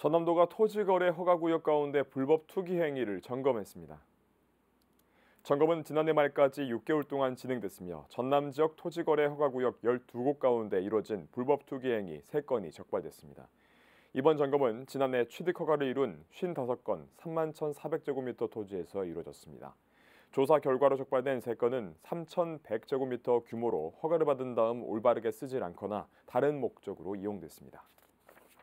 전남도가 토지거래 허가구역 가운데 불법 투기 행위를 점검했습니다. 점검은 지난해 말까지 6개월 동안 진행됐으며 전남 지역 토지거래 허가구역 12곳 가운데 이뤄진 불법 투기 행위 3건이 적발됐습니다. 이번 점검은 지난해 취득 허가를 이룬 55건 3만 1,400제곱미터 토지에서 이루어졌습니다. 조사 결과로 적발된 3건은 3,100제곱미터 규모로 허가를 받은 다음 올바르게 쓰질 않거나 다른 목적으로 이용됐습니다.